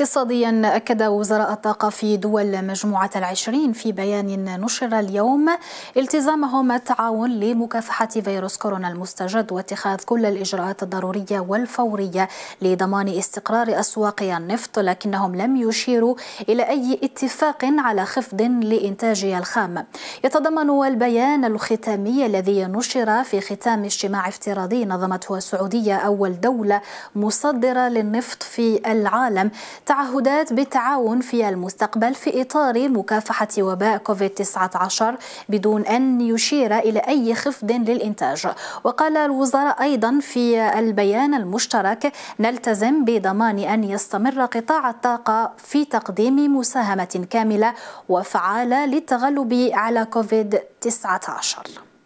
اقتصاديا أكد وزراء الطاقة في دول مجموعة العشرين في بيان نشر اليوم التزامهم التعاون لمكافحة فيروس كورونا المستجد واتخاذ كل الإجراءات الضرورية والفورية لضمان استقرار أسواق النفط لكنهم لم يشيروا إلى أي اتفاق على خفض لإنتاجها الخام يتضمن البيان الختامي الذي نشر في ختام اجتماع افتراضي نظمته السعودية أول دولة مصدرة للنفط في العالم تعهدات بالتعاون في المستقبل في إطار مكافحة وباء كوفيد-19 بدون أن يشير إلى أي خفض للإنتاج وقال الوزراء أيضا في البيان المشترك نلتزم بضمان أن يستمر قطاع الطاقة في تقديم مساهمة كاملة وفعالة للتغلب على كوفيد-19